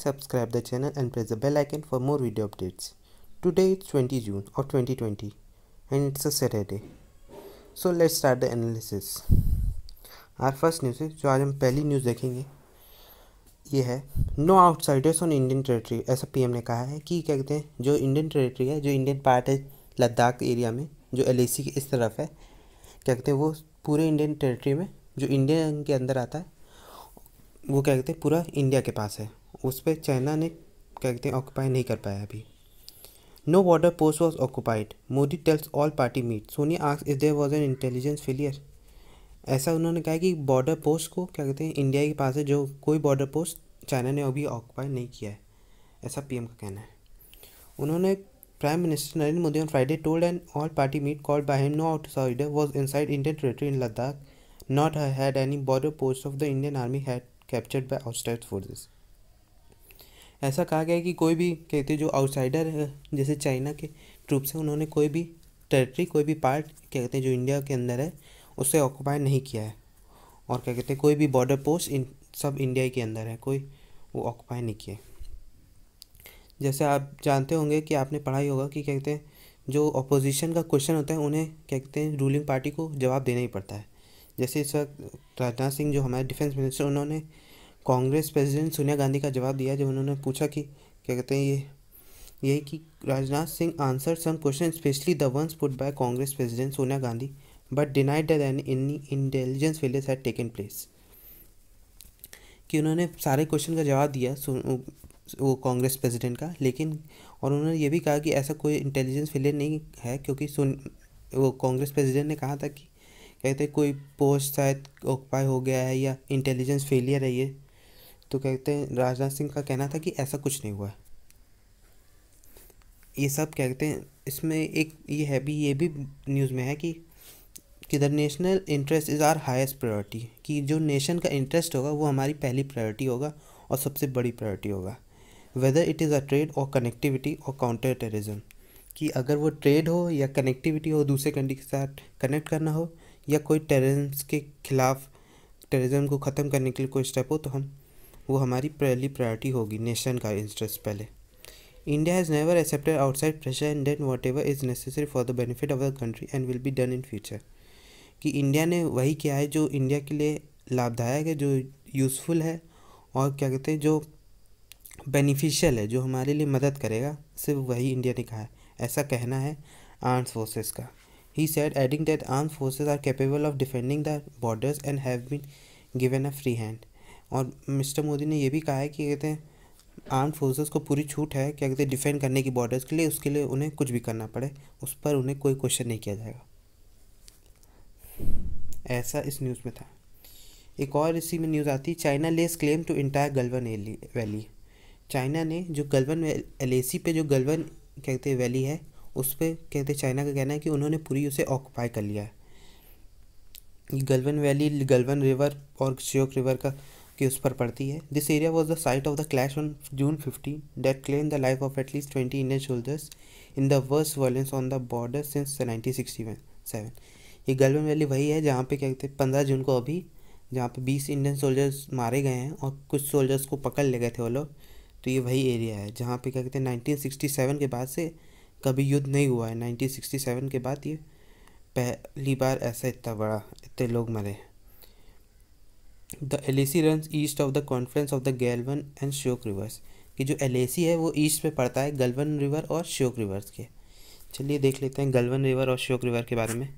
Please subscribe the channel and press the bell icon for more video updates. Today is 20 June of 2020 and it's a Saturday. So let's start the analysis. Our first news जो आज हम पहली news देखेंगे ये है no outsiders on Indian territory ऐसा PM ने कहा है कि क्या कहते हैं जो इंडियन टेरेटरी है जो इंडियन पार्ट है लद्दाख एरिया में जो एल के इस तरफ है क्या कहते हैं वो पूरे इंडियन टेरेटरी में जो इंडियन के अंदर आता है वो क्या कहते हैं पूरा इंडिया के पास है उस पर चाइना ने क्या कहते हैं ऑक्यूपाई नहीं कर पाया अभी no border post was occupied Modi tells all party meet Sonia ask is there was an intelligence failure ऐसा उन्होंने कहा कि बॉर्डर पोस्ट को क्या कहते हैं इंडिया के पास है जो कोई बॉर्डर पोस्ट चाइना ने अभी ऑक्यूपाई नहीं किया है ऐसा पीएम का कहना है उन्होंने prime minister Narendra Modi on Friday told and all party meet called by him no outsider was inside Indian territory in Ladakh not had any border post of the Indian army had captured by outside forces ऐसा कहा गया है कि कोई भी कहते जो outsider है जैसे चाइना के ट्रूप्स हैं उन्होंने कोई भी टेरिटरी कोई भी पार्ट क्या कहते हैं जो इंडिया के अंदर है उसे ऑक्यूपाई नहीं किया है और क्या कहते हैं कोई भी बॉर्डर पोस्ट इन सब इंडिया के अंदर है कोई वो ऑक्यूपाई नहीं किए जैसे आप जानते होंगे कि आपने पढ़ाई होगा कि क्या कहते हैं जो अपोजिशन का क्वेश्चन होता है उन्हें क्या कहते हैं रूलिंग पार्टी को जवाब देना ही पड़ता है जैसे इस वक्त राजनाथ सिंह जो हमारे डिफेंस मिनिस्टर उन्होंने कांग्रेस प्रेसिडेंट सोनिया गांधी का जवाब दिया जब उन्होंने पूछा कि क्या कहते हैं ये यही कि Rajnath Singh answer some question specially the ones put by Congress president Sonia Gandhi but denied then in intelligence failures had taken place कि उन्होंने सारे क्वेश्चन का जवाब दिया वो कांग्रेस प्रेसिडेंट का लेकिन और उन्होंने ये भी कहा कि ऐसा कोई इंटेलिजेंस फेलियर नहीं है क्योंकि सुन वो कांग्रेस प्रेसिडेंट ने कहा था कि कहते कोई पोस्ट शायद ऑक्पाई हो गया है या इंटेलिजेंस फेलियर है ये तो कहते हैं राजनाथ सिंह का कहना था कि ऐसा कुछ नहीं हुआ ये सब कहते हैं इसमें एक ये है भी ये भी न्यूज़ में है कि कि the national interest is our highest priority कि जो नेशन का इंटरेस्ट होगा वो हमारी पहली प्रायोरिटी होगा और सबसे बड़ी प्रायोरिटी होगा whether it is a trade और कनेक्टिविटी और काउंटर टेररिज्म कि अगर वो ट्रेड हो या कनेक्टिविटी हो दूसरे कंट्री के साथ कनेक्ट करना हो या कोई टेररिज्म के खिलाफ टेररिज्म को ख़त्म करने के लिए कोई स्टेप हो तो हम वो हमारी पहली प्रायोरिटी होगी नेशन का इंटरेस्ट पहले India has never accepted outside pressure and then whatever is necessary for the benefit of the country and will be done in future कि इंडिया ने वही किया है जो इंडिया के लिए लाभदायक है जो यूज़फुल है और क्या कहते हैं जो बेनिफिशियल है जो हमारे लिए मदद करेगा सिर्फ वही इंडिया ने कहा है ऐसा कहना है आर्म्स फोर्सेस का ही said adding that arms forces are capable of defending the borders and have been given a free hand और मिस्टर मोदी ने ये भी कहा है कि कहते हैं आर्म फोर्सेस को पूरी छूट है क्या कहते हैं डिफेंड करने की बॉर्डर्स के लिए उसके लिए उन्हें कुछ भी करना पड़े उस पर उन्हें कोई क्वेश्चन नहीं किया जाएगा ऐसा इस न्यूज़ में था एक और इसी में न्यूज़ आती China lays claim to entire Galwan valley China ने जो गलवन एसी पे जो गलवन कहते वैली है उस पर कहते चाइना का कहना है कि उन्होंने पूरी उसे ऑक्यूपाई कर लिया है गलवन वैली गलवन रिवर और श्योक रिवर का के उस पर पड़ती है this area was the site of the clash on June fifteen that claim the life of at least twenty Indian soldiers in the worst violence on the border since nineteen sixty seven ये Galwan valley वही है जहाँ पे क्या कहते हैं पंद्रह जून को अभी जहाँ पे बीस इंडियन सोल्जर्स मारे गए हैं और कुछ सोल्जर्स को पकड़ ले गए थे वो लोग तो ये वही एरिया है जहाँ पे क्या कहते हैं नाइनटीन सिक्सटी सेवन के बाद से कभी युद्ध नहीं हुआ है नाइनटीन सिक्सटी सेवन के बाद ये पहली बार ऐसा इतना बड़ा इतने लोग मरे हैं the L A C run east of the confluence of the Galwan and Shyok rivers कि जो एल ए सी है वो ईस्ट पर पड़ता है गलवन रिवर और श्योक रिवर्स के चलिए देख लेते हैं गलवन रिवर और श्योक रिवर के बारे में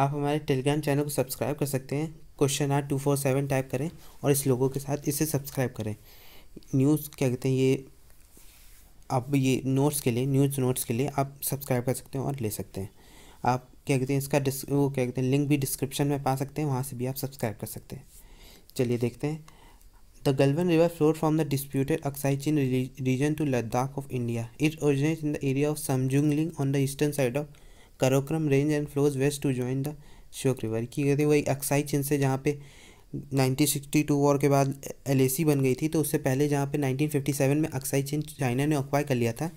आप हमारे टेलीग्राम चैनल को सब्सक्राइब कर सकते हैं question R two four seven type करें और इस लोगों के साथ इसे सब्सक्राइब करें न्यूज़ क्या कहते हैं ये आप ये नोट्स के लिए न्यूज़ नोट्स के लिए आप सब्सक्राइब कर सकते हैं और ले सकते हैं आप क्या कहते हैं इसका डिस वो क्या कहते हैं लिंक भी डिस्क्रिप्शन में पा सकते हैं वहाँ से भी आप सब्सक्राइब कर सकते हैं चलिए देखते हैं the Galwan river flows from the disputed Aksai Chin region to Ladakh of India it originate in the area of Samzungling on the eastern side of Karakoram range and flows west to join the Shyok river की कहते हैं वही अक्साई चीन से जहाँ पे 1962 वॉर के बाद सी बन गई थी तो उससे पहले जहाँ पे 1957 में अक्साई चीन चाइना ने अक्वाई कर लिया था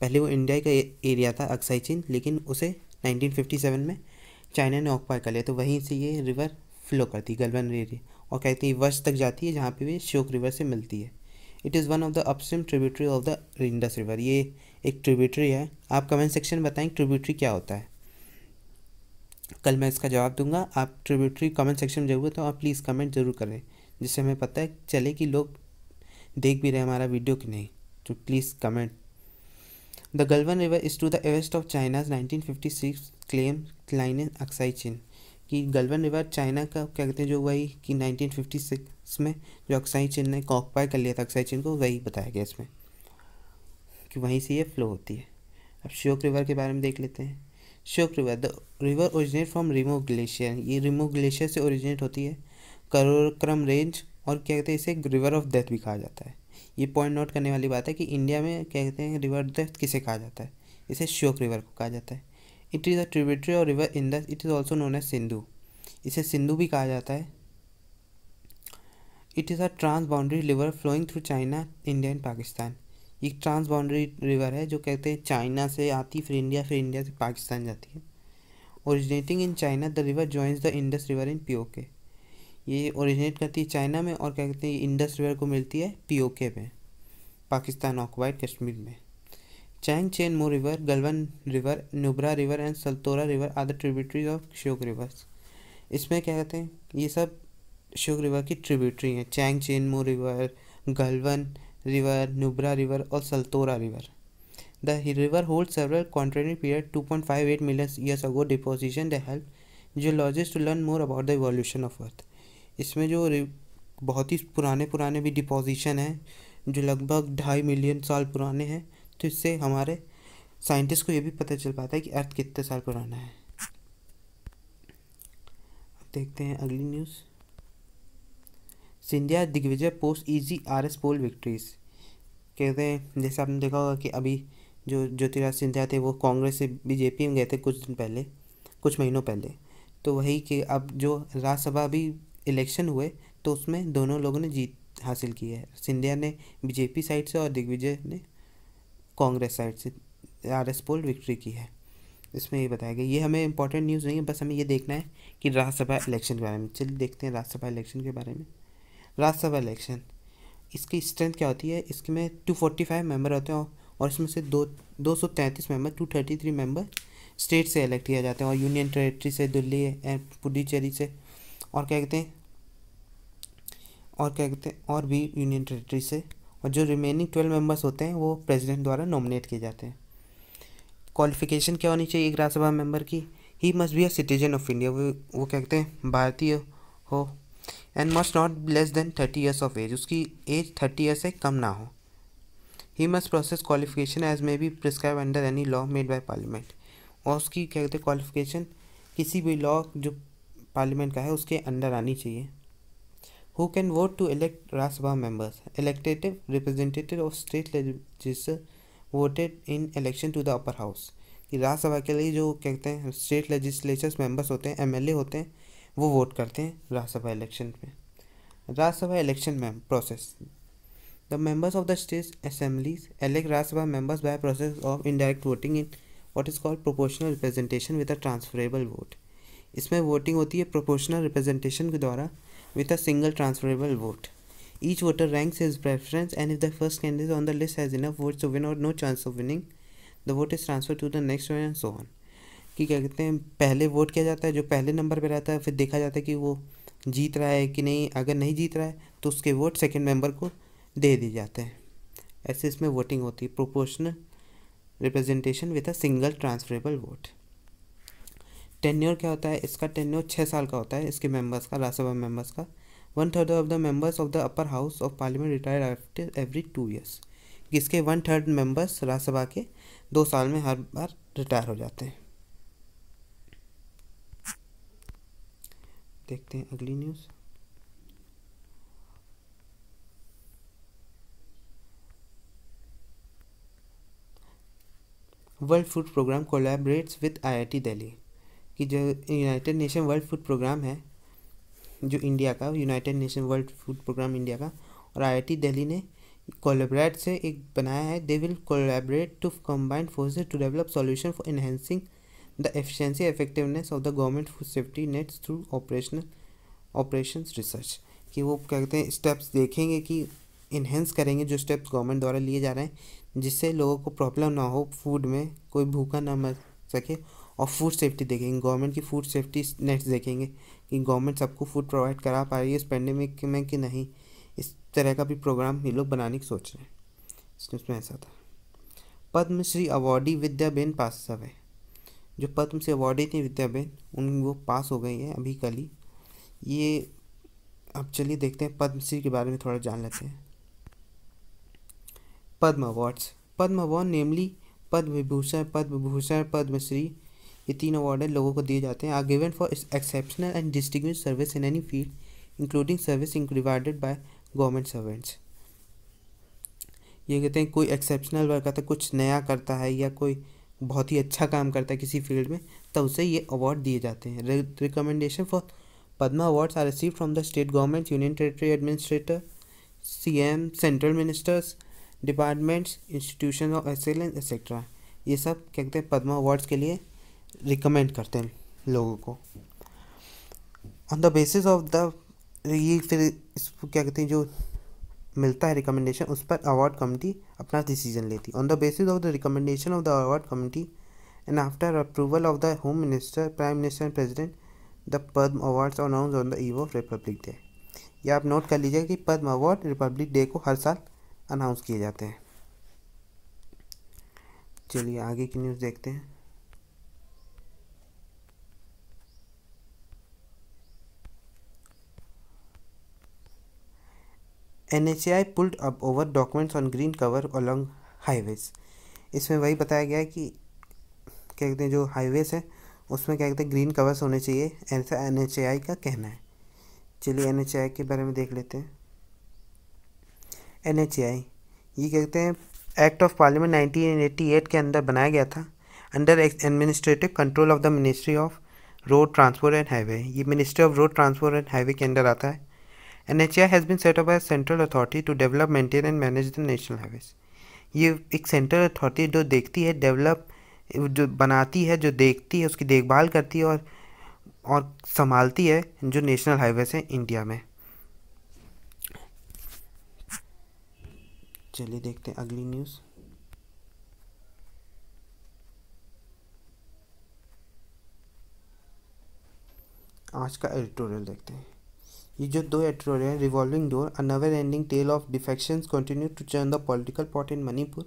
पहले वो इंडिया का एरिया था अक्साई चीन लेकिन उसे 1957 में चाइना ने ऑक्यूपाई कर लिया तो वहीं से ये रिवर फ्लो करती है गलवन रेरी और कहते हैं वर्ष तक जाती है जहाँ पे भी श्योक रिवर से मिलती है it is one of the upstream tributary of the Indus river ये एक ट्रिब्यूटरी है आप कमेंट सेक्शन में बताएं ट्रिब्यूटरी क्या होता है कल मैं इसका जवाब दूंगा आप ट्रिब्यूटरी कमेंट सेक्शन में जरूर तो आप प्लीज़ कमेंट जरूर करें जिससे हमें पता है चले कि लोग देख भी रहे हमारा वीडियो कि नहीं तो please comment the Galwan river is to the west of China's nineteen fifty six claim line Aksai Chin कि गलवन रिवर चाइना का क्या कहते हैं जो वही कि 1956 में जो अक्साई चिन ने कॉकपाई कर लिया था अक्साई चिन को वही बताया गया इसमें कि वहीं से ये फ्लो होती है अब श्योक रिवर के बारे में देख लेते हैं Shyok river the river originate from Rimo glacier ये रिमो ग्लेशियर से ओरिजिनेट होती है करोक्रम रेंज और क्या कहते हैं इसे रिवर ऑफ डेथ भी कहा जाता है ये पॉइंट नोट करने वाली बात है कि इंडिया में कहते हैं रिवर डेथ किसे कहा जाता है इसे श्योक रिवर को कहा जाता है इट इज़ अ ट्रिब्यूटरी और river in this it is also known as Sindhu इसे सिंधु भी कहा जाता है it is a trans boundary river flowing through China India and Pakistan ये ट्रांस बाउंड्री रिवर है जो कहते हैं चाइना से आती फिर इंडिया फिर इंडिया से पाकिस्तान जाती है originating in China the river joins the Indus river in PoK ये ओरिजिनेट करती है चाइना में और क्या कहते हैं इंडस रिवर को मिलती है पीओके में पाकिस्तान ऑक्वाइड कश्मीर में Chang Chenmo river Galwan river Nubra river and Saltoro river are the tributaries of Shyok rivers इसमें क्या कहते हैं ये सब श्योक रिवर की ट्रिब्यूटरी हैं Chang Chenmo river Galwan river Nubra river और Saltoro river the river hold several quaternary period eight million years ago deposition the help geologist to learn more about the evolution of earth इसमें जो बहुत ही पुराने पुराने भी डिपोज़िशन हैं जो लगभग ढाई मिलियन साल पुराने हैं तो इससे हमारे साइंटिस्ट को ये भी पता चल पाता है कि अर्थ कितने साल पुराना है देखते हैं अगली news Scindia Digvijay post easy R S poll victories कहते हैं जैसे आपने देखा होगा कि अभी जो ज्योतिराज सिंधिया थे वो कांग्रेस से बीजेपी में गए थे कुछ दिन पहले कुछ महीनों पहले तो वही कि अब जो राज्यसभा भी इलेक्शन हुए तो उसमें दोनों लोगों ने जीत हासिल की है सिंधिया ने बीजेपी साइड से और दिग्विजय ने कांग्रेस साइड से आर एस पोल विक्ट्री की है इसमें ये बताया गया ये हमें इंपॉर्टेंट न्यूज़ नहीं है बस हमें ये देखना है कि राज्यसभा इलेक्शन के बारे में चलिए देखते हैं राज्यसभा इलेक्शन के बारे में राज्यसभा इलेक्शन इसकी स्ट्रेंथ क्या होती है इसमें टू फोर्टी फाइव मेम्बर होते हैं और इसमें से दो दो सौ तैंतीस member two thirty three member state से इलेक्ट किया जाते हैं और यूनियन टेरेटरी से दिल्ली पुडुचेरी से और क्या कहते हैं और क्या कहते हैं और भी यूनियन टेरेटरी से और जो रिमेनिंग ट्वेल्व मेंबर्स होते हैं वो प्रेसिडेंट द्वारा नॉमिनेट किए जाते हैं क्वालिफिकेशन क्या होनी चाहिए एक राज्यसभा मेंबर की he must be a citizen of India वो वो क्या कहते हैं भारतीय हो and must not less than thirty years of age उसकी एज थर्टी ईयर्स से कम ना हो he must process qualification as may be prescribe under any law made by parliament और उसकी क्या कहते हैं क्वालिफिकेशन किसी भी लॉ जो पार्लियामेंट का है उसके अंडर आनी चाहिए who can vote to elect Rajya Sabha members elective representative of state लेजिस voted in election to the upper house कि राज्यसभा के लिए जो कहते हैं स्टेट लेजिस्लेचर्स मेंबर्स होते हैं एमएलए होते हैं वो वोट करते हैं राज्यसभा इलेक्शन में राज्यसभा इलेक्शन में process the members of the state assemblies elect Rajya Sabha members by process of indirect voting in what is called proportional representation with a transferable vote इसमें वोटिंग होती है प्रोपोर्शनल रिप्रेजेंटेशन के द्वारा with a single transferable vote each voter ranks his preference and if the first candidate on the list has enough vote to win or no chance of winning the vote is transfer to the next one and so on कि क्या कहते हैं पहले vote किया जाता है जो पहले नंबर पर रहता है फिर देखा जाता है कि वो जीत रहा है कि नहीं अगर नहीं जीत रहा है तो उसके वोट सेकेंड मेंबर को दे दिए जाते हैं ऐसे इसमें वोटिंग होती है proportional representation with a single transferable vote tenure क्या होता है इसका टेन्योर छः साल का होता है इसके मेंबर्स का राज्यसभा मेंबर्स का one third of the members of the upper house of parliament retire after every two years इसके वन थर्ड मेंबर्स राज्यसभा के दो साल में हर बार रिटायर हो जाते हैं देखते हैं अगली news World Food Programme collaborates with IIT Delhi कि जो United Nation World Food Programme है जो इंडिया का United Nation World Food Programme India का और आईआईटी दिल्ली ने कोलेबरेट से एक बनाया है they will collaborate to combined forces to develop solution for enhancing the efficiency effectiveness of the government food safety nets through operational operation research कि वो क्या कहते हैं स्टेप्स देखेंगे कि इन्हेंस करेंगे जो स्टेप्स गवर्नमेंट द्वारा लिए जा रहे हैं जिससे लोगों को प्रॉब्लम ना हो फूड में कोई भूखा ना मर सके और फूड सेफ्टी देखेंगे गवर्नमेंट की फूड सेफ्टी नेट्स देखेंगे कि गवर्नमेंट सबको फूड प्रोवाइड करा पा रही है इस पेंडेमिक में कि नहीं इस तरह का भी प्रोग्राम ये लोग बनाने की सोच रहे हैं इसमें ऐसा था पद्मश्री अवार्डी विद्याबेन पास सब है जो पद्मश्री अवार्डी थी विद्याबेन उन वो पास हो गई हैं अभी कल ही ये अब चलिए देखते हैं पद्मश्री के बारे में थोड़ा जान लेते हैं Padma awards Padma award namely Padma Vibhushan Padma Bhushan Padma Shri ये तीन अवार्ड लोगों को दिए जाते हैं are given for exceptional and distinguished service in any field including service rewarded by government servants ये कहते हैं कोई एक्सेप्शनल वर्क करता है कुछ नया करता है या कोई बहुत ही अच्छा काम करता है किसी फील्ड में तब तो उसे ये अवार्ड दिए जाते हैं recommendation for Padma awards are receive from the state government union territory administrator C M central ministers departments institution of excellence etcetera ये सब क्या कहते हैं पद्मा अवार्ड्स के लिए रिकमेंड करते हैं लोगों को on the basis of the ये फिर इसको क्या कहते हैं जो मिलता है रिकमेंडेशन उस पर अवार्ड कमेटी अपना डिसीजन लेती है on the basis of the recommendation of the award committee and after approval of the home minister prime minister and president the Padma awards announce on the eve of Republic Day या आप note कर लीजिए कि पद्म award Republic day को हर साल announce किए जाते हैं चलिए आगे की न्यूज़ देखते हैं NHAI pulled up over documents on green cover along highways इसमें वही बताया गया है कि क्या कहते हैं जो हाईवेज है उसमें क्या कहते हैं ग्रीन कवर्स होने चाहिए ऐसा एन एच आई का कहना है चलिए एन एच आई के बारे में देख लेते हैं एन एच आई ये कहते हैं act of parliament nineteen eighty eight के अंदर बनाया गया था under administrative control of the ministry of road transport and highway ये ministry of road transport and highway के अंडर आता है NHAI has been set up as central authority to develop maintain and manage the national highways ये एक central authority जो देखती है develop जो बनाती है जो देखती है उसकी देखभाल करती है और और संभालती है जो नेशनल हाईवेज हैं इंडिया में चलिए देखते हैं अगली न्यूज़ आज का एडिटोरियल देखते हैं ये जो दो editorial revolving door a never ending tale of defection continue to churn the political pot in Manipur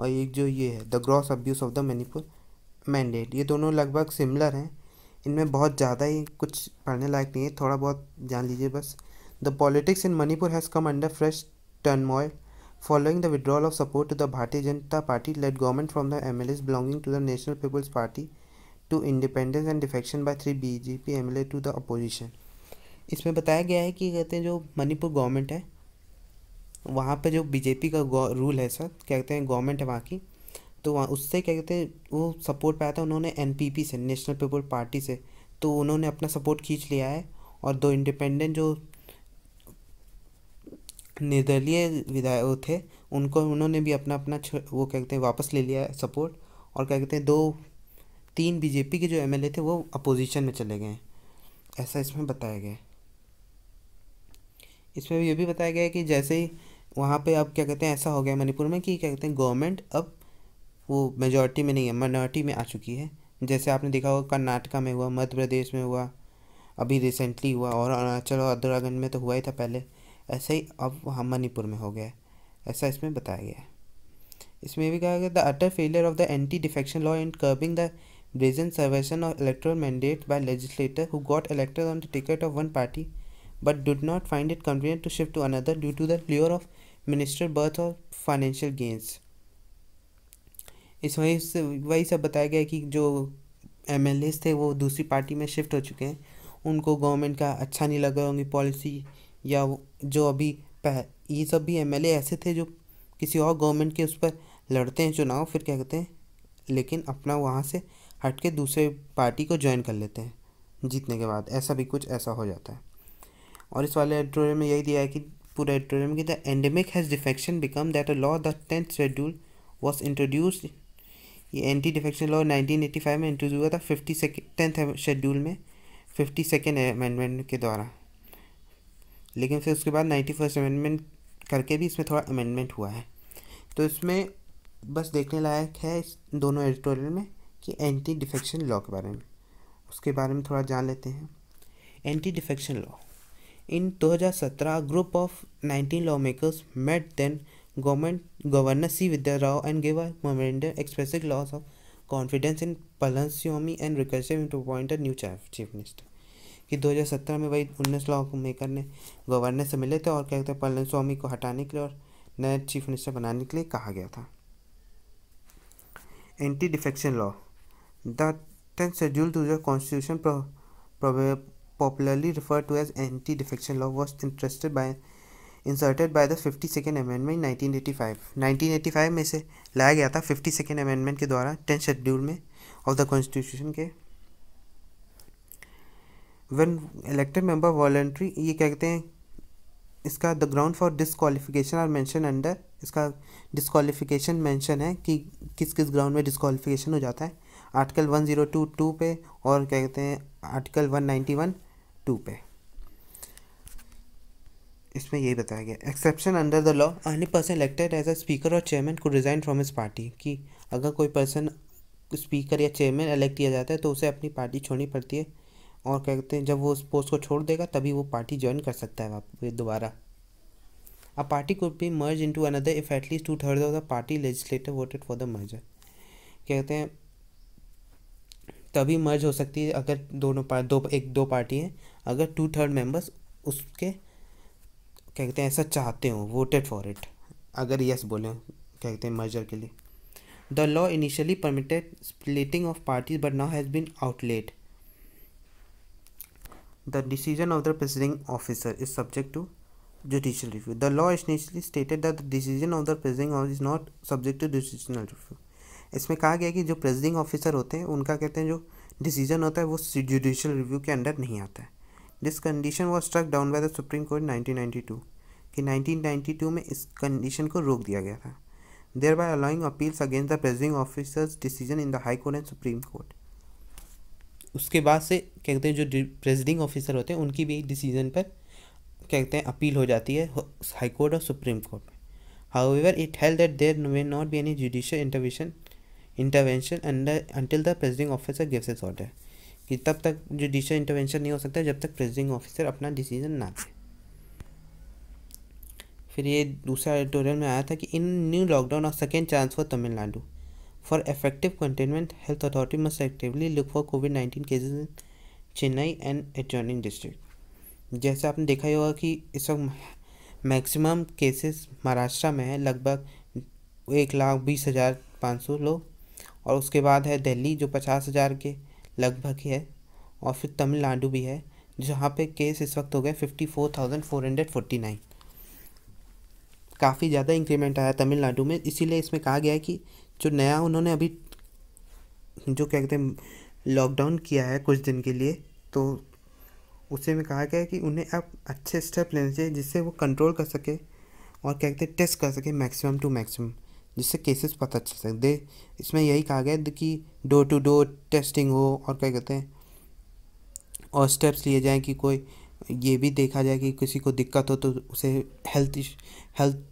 और एक जो ये है the gross abuse of the Manipur mandate ये दोनों लगभग सिमिलर हैं इनमें बहुत ज़्यादा ही कुछ पढ़ने लायक नहीं है थोड़ा बहुत जान लीजिए बस the politics in Manipur has come under fresh turn turmoil following the withdrawal of support to the Bharatiya Janata Party led government from the M L As belonging to the National People's Party to independence and defection by three BJP M L A to the opposition इसमें बताया गया है कि कहते हैं जो Manipur government है वहाँ पर जो बीजेपी का रूल है सर क्या कहते हैं गवर्नमेंट है वहाँ की तो वहाँ उससे क्या कहते हैं वो सपोर्ट पाया था उन्होंने एन से नेशनल पीपल पार्टी से तो उन्होंने अपना सपोर्ट खींच लिया है और दो इंडिपेंडेंट जो निर्दलीय विधायक थे उनको उन्होंने भी अपना अपना वो क्या कहते हैं वापस ले लिया है सपोर्ट और क्या कहते हैं दो तीन बीजेपी के जो एमएलए थे वो अपोजिशन में चले गए ऐसा इसमें बताया गया है इसमें ये भी बताया गया है कि जैसे ही वहाँ पे अब क्या कहते हैं ऐसा हो गया मणिपुर में कि क्या कहते हैं गवर्नमेंट अब वो मेजॉरिटी में नहीं है माइनॉरिटी में आ चुकी है जैसे आपने देखा होगा कर्नाटका में हुआ मध्य प्रदेश में हुआ अभी रिसेंटली हुआ और अरुणाचल और उत्तराखंड में तो हुआ ही था पहले ऐसे ही अब वहाँ मणिपुर में हो गया है ऐसा इसमें बताया गया है इसमें भी कहा गया the utter failure of the anti defection law and curbing the brazen subversion of electoral mandate by legislator who got elected on the ticket of one party but did not find it convenient to shift to another due to the lure of ministerial birth or financial gains. इस वही से वही सब बताया गया कि जो M थे वो दूसरी पार्टी में शिफ्ट हो चुके हैं उनको गवर्नमेंट का अच्छा नहीं लग रहा होंगी पॉलिसी या जो अभी ये सब भी एम ऐसे थे जो किसी और गवर्नमेंट के उस पर लड़ते हैं चुनाव फिर क्या कहते हैं लेकिन अपना वहाँ से हट के दूसरे पार्टी को ज्वाइन कर लेते हैं जीतने के बाद ऐसा भी कुछ ऐसा हो जाता है और इस वाले एडिटोरियम में यही दिया है कि पूरा एडिटोरियम की the endemic has defection become that a law the tenth schedule was introduce ये anti defection law nineteen eighty five में इंट्रोड्यूस हुआ था फिफ्टी सेकेंड टेंथ शेड्यूल में फिफ्टी सेकेंड अमेंडमेंट के द्वारा लेकिन फिर उसके बाद नाइन्टी फर्स्ट अमेंडमेंट करके भी इसमें थोड़ा अमेंडमेंट हुआ है तो इसमें बस देखने लायक है इस दोनों एडिटोरियल में कि एंटी डिफेक्शन लॉ के बारे में उसके बारे में थोड़ा जान लेते हैं anti defection law in 2017 group of 19 lawmakers met then government governor C Vidya Rao and give other expressive loss of confidence in पलनस्योमी and requested to appoint new chief chief minister कि 2017 में वही उन्नीस लॉ मेकर ने governor से मिले थे और क्या कहते हैं पलनस्वामी को हटाने के लिए और नए चीफ मिनिस्टर बनाने के लिए कहा गया था anti defection law the tenth schedule to the constitution popularly referred to as anti-defection law was interested by inserted by the fifty second amendment 1985 1985 में से लाया गया था फिफ्टी सेकेंड अमेंडमेंट के द्वारा टेंथ शेड्यूल में ऑफ द कॉन्स्टिट्यूशन के one elected member voluntary ये क्या कहते हैं इसका the ground for disqualification are mention under इसका डिसक्वालिफिकेशन मेंशन है कि किस किस ग्राउंड में डिसक्वालिफिकेशन हो जाता है article one zero two two पे और क्या कहते हैं article one ninety one two पे इसमें यही बताया गया exception under the law any person elected as a speaker or chairman could resign from his party कि अगर कोई पर्सन स्पीकर या चेयरमैन इलेक्ट किया जाता है तो उसे अपनी पार्टी छोड़नी पड़ती है और क्या कहते हैं जब वो उस पोस्ट को छोड़ देगा तभी वो पार्टी ज्वाइन कर सकता है वापस दोबारा a party could be merge into another if at least two third of the party legislator voted for the merger कहते हैं तभी मर्ज हो सकती है अगर दोनों पार, दो एक दो पार्टी हैं अगर टू थर्ड मेंबर्स उसके क्या कहते हैं ऐसा चाहते हो वोटेड फॉर इट अगर यस बोलें क्या कहते हैं मर्जर के लिए the law initially permitted splitting of parties but now has been outlawed the decision of the presiding officer is subject to judicial review the law initially stated the decision of the the office is not subject to to judicial इसमें कहा गया कि जो presiding officer होते हैं उनका कहते हैं जो डिसीजन होता है वो जुडिशल रिव्यू के अंडर नहीं आता है this condition was struck down by the supreme court to कि टू में इस कंडीशन को रोक दिया गया था there bye along appeals against the presiding officers decision in the high court and supreme court उसके बाद से क्या कहते हैं जो प्रेजिडिंग ऑफिसर होते हैं उनकी भी डिसीजन पर क्या कहते हैं अपील हो जाती है हाई कोर्ट और सुप्रीम कोर्ट में however it held that there may not be any judicial intervention intervention under until the presiding officer gives his order कि तब तक जुडिशियल इंटरवेंशन नहीं हो सकता जब तक प्रेजिडिंग ऑफिसर अपना डिसीजन ना दे फिर ये दूसरा एडिटोरियल में आया था कि इन न्यू लॉकडाउन और second chance for Tamil Nadu for effective containment health authority must actively look for COVID nineteen cases in Chennai and adjoining district जैसे आपने देखा ही होगा कि इस वक्त मैक्सिमम केसेस महाराष्ट्र में है लगभग एक लाख बीस हज़ार पाँच सौ लोग और उसके बाद है दिल्ली जो पचास हज़ार के लगभग है और फिर तमिलनाडु भी है जहाँ पे केस इस वक्त हो गए fifty four thousand four hundred forty nine काफ़ी ज़्यादा इंक्रीमेंट आया तमिलनाडु में इसीलिए इसमें कहा गया है कि जो नया उन्होंने अभी जो क्या कहते हैं लॉकडाउन किया है कुछ दिन के लिए तो उसे में कहा गया है कि उन्हें अब अच्छे स्टेप लेने चाहिए जिससे वो कंट्रोल कर सके और क्या कहते हैं टेस्ट कर सके मैक्सिमम टू मैक्सिमम जिससे केसेस पता चल सकते दे इसमें यही कहा गया कि डोर टू डोर टेस्टिंग हो और क्या कहते हैं और स्टेप्स लिए जाएं कि कोई ये भी देखा जाए कि किसी को दिक्कत हो तो उसे हेल्थ हेल्थ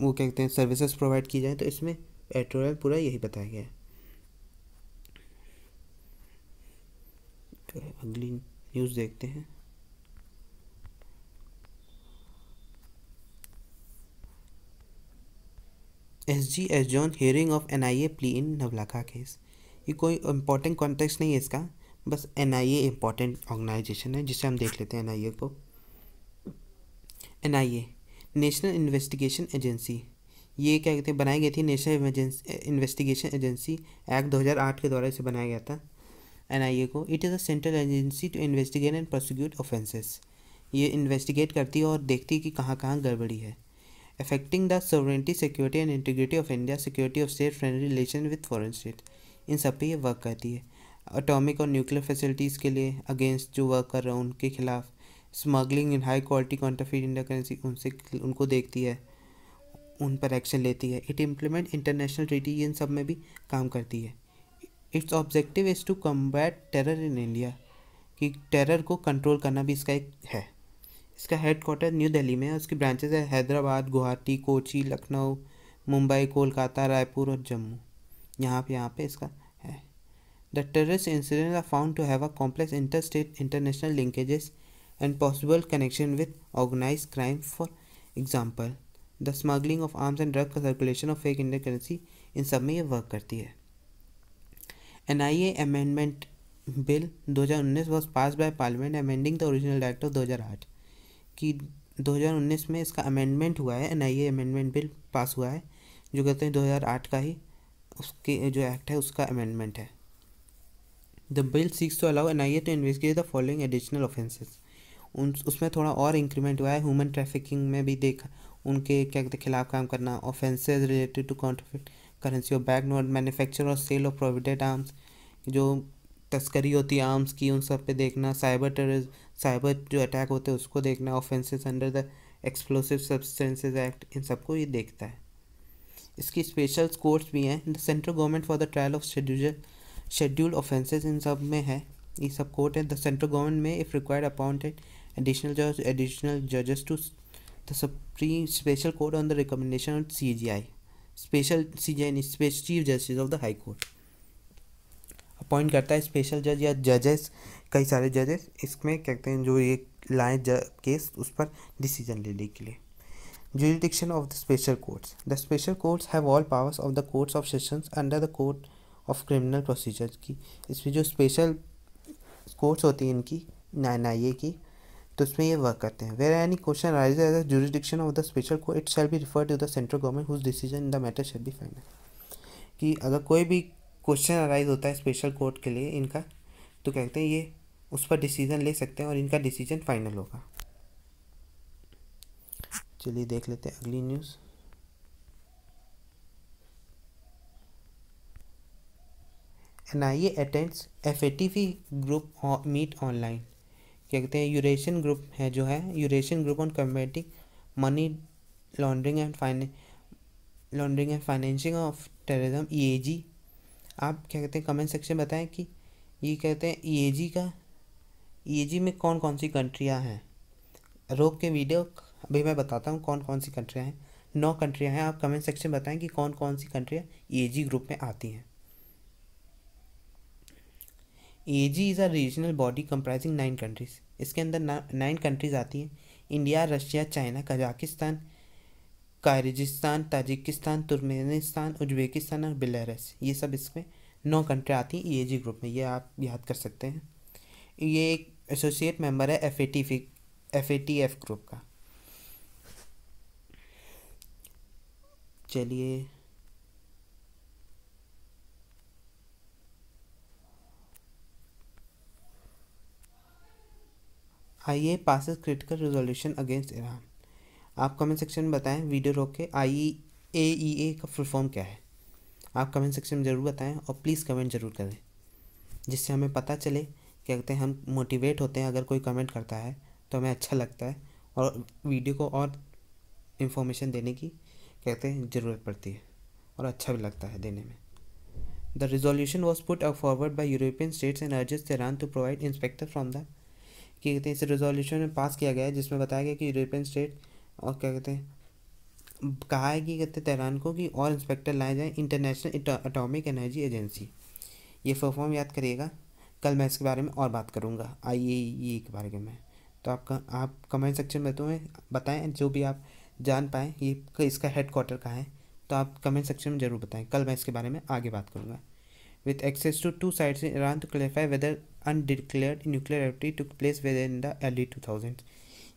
वो क्या कहते हैं सर्विसेज प्रोवाइड की जाए तो इसमें एडिटोरियल पूरा यही बताया गया है अगली न्यूज़ देखते हैं S G S John hearing of N I A plea in Navlakha case ये कोई इम्पोर्टेंट कॉन्टेक्स्ट नहीं है इसका बस N I A important organisation है जिसे हम देख लेते हैं एन आई ए को N I A National Investigation Agency ये क्या कहते हैं बनाई गई थी नेशनल इन्वेस्टिगेशन एजेंसी एक्ट दो हज़ार आठ के द्वारा इसे बनाया गया था एन आई ए को it is a central agency to investigate and prosecute offences ये इन्वेस्टिगेट करती है और देखती है कि कहाँ कहाँ गड़बड़ी है affecting the sovereignty, security and integrity of India, security of state, friendly relation with foreign state. इन सब पे ये वर्क करती है अटोमिक और न्यूक्लियर फैसिलिटीज़ के लिए अगेंस्ट जो वर्क कर रहे हैं उनके खिलाफ smuggling in high quality counterfeit India currency उनसे उनको देखती है उन पर एक्शन लेती है इट इम्प्लीमेंट इंटरनेशनल ट्रीटी इन सब में भी काम करती है its objective is to combat terror in India कि टेरर को कंट्रोल करना भी इसका एक है इसका हेड क्वार्टर न्यू दिल्ली में है उसकी ब्रांचेज है हैदराबाद गुवाहाटी कोची लखनऊ मुंबई कोलकाता रायपुर और जम्मू यहाँ पे यहाँ पे इसका है the terrorist incident are found to have a complex inter state international linkages and possible connection with organise crime for example the smuggling of arms and drug का circulation of fake Indian currency इन सब में ये work करती है N I A amendment bill दो उन्नीस was pass by parliament amending the original act of दो हज़ार आठ कि 2019 में इसका अमेंडमेंट हुआ है N I amendment bill pass हुआ है जो कहते हैं 2008 का ही उसके जो एक्ट है उसका अमेंडमेंट है the bill seeks to allow N I A to investigate the following additional offences उन उसमें थोड़ा और इंक्रीमेंट हुआ है ह्यूमन ट्रैफिकिंग में भी देखा उनके क्या कहते खिलाफ काम करना offences related to counterfeit currency और बैक नोट मैन्युफैक्चर और सेल ऑफ प्रोविडेड आर्म्स जो तस्करी होती है आर्म्स की उन सब पे देखना साइबर टेर साइबर जो अटैक होते हैं उसको देखना offences under the explosive substances act in सबको ये देखता है इसकी स्पेशल कोर्ट्स भी हैं the central government for the trial of schedule schedule offences इन सब में है ये सब कोर्ट है द सेंट्रल गवर्नमेंट में इफ़ रिक्वायर्ड अपॉइंटेड एडिशनल जज एडिशनल जजेस to the supreme special court on the recommendation of C ji I special C ji I special chief justice of the high court appoint करता है special जज या जजेस कई सारे जजेस इसमें कहते हैं जो ये लाए केस उस पर डिसीजन लेने के लिए jurisdiction of the special courts the special courts have all powers of the courts of session under the court of criminal procedures की इसमें जो स्पेशल कोर्ट्स होती हैं इनकी एन आई ए की तो उसमें ये वर्क करते हैं where any question arise as jurisdiction of the special court it shall be refer to the central government whose decision in the matter shall be final कि अगर कोई भी क्वेश्चन अराइज होता है स्पेशल कोर्ट के लिए इनका तो क्या कहते हैं ये उस पर डिसीज़न ले सकते हैं और इनका डिसीज़न फाइनल होगा चलिए देख लेते हैं अगली news N I A attends F A T V group meet online क्या कहते हैं यूरेशन ग्रुप है जो है Eurasian group on combating money laundering and finance laundering and financing of terrorism E A G आप क्या कहते हैं कमेंट सेक्शन बताएं कि ये कहते हैं जी e का ईएजी e में कौन कौन सी कंट्रियाँ हैं रोक के वीडियो अभी मैं बताता हूँ कौन कौन सी कंट्रियाँ हैं नौ कंट्रियाँ हैं आप कमेंट सेक्शन बताएं कि कौन कौन सी कंट्रियाँ जी ग्रुप में आती हैं A G is a regional body comprising nine countries इसके अंदर नाइन कंट्रीज़ आती हैं India Russia China Kazakhstan Kyrgyzstan Tajikistan Turkmenistan Uzbekistan और बेलारस ये सब इसमें नौ कंट्री आती हैं ई जी ग्रुप में ये आप याद कर सकते हैं ये एक एसोसिएट मेंबर है F A T F A T F group का चलिए आइए passes critical resolution against Iran आप कमेंट सेक्शन में बताएं वीडियो रोक के आई ए ई ए का फुल फॉर्म क्या है आप कमेंट सेक्शन में ज़रूर बताएं और प्लीज़ कमेंट ज़रूर करें जिससे हमें पता चले क्या कहते हैं हम मोटिवेट होते हैं अगर कोई कमेंट करता है तो हमें अच्छा लगता है और वीडियो को और इन्फॉर्मेशन देने की कहते हैं ज़रूरत पड़ती है और अच्छा भी लगता है देने में the resolution was put up forward by European states and urges Tehran to provide inspector from the कि कहते हैं इस रेजोल्यूशन में पास किया गया है जिसमें बताया गया कि यूरोपियन स्टेट और क्या कहते हैं कहा है कि कहते तहरान को कि और इंस्पेक्टर लाए जाए इंटरनेशनल अटोमिक एनर्जी एजेंसी ये परफॉर्म याद करिएगा कल मैं इसके बारे में और बात करूँगा आई ए के बारे में तो आपका आप कमेंट सेक्शन में तो बताएं जो भी आप जान पाएँ ये इसका हेड क्वार्टर कहाँ है तो आप कमेंट सेक्शन में ज़रूर बताएं कल मैं इसके बारे में आगे बात करूँगा access to two sites in Iran to Iran whether undeclared nuclear activity took place whether in the early two thousand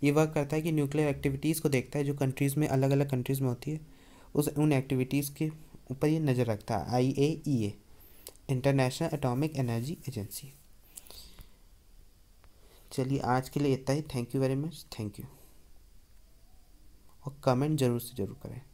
ये वर्क करता है कि न्यूक्लियर एक्टिविटीज़ को देखता है जो कंट्रीज़ में अलग अलग कंट्रीज़ में होती है उस उन एक्टिविटीज़ के ऊपर ये नज़र रखता है I A E A International Atomic Energy Agency चलिए आज के लिए इतना ही thank you very much thank you और कमेंट ज़रूर से ज़रूर करें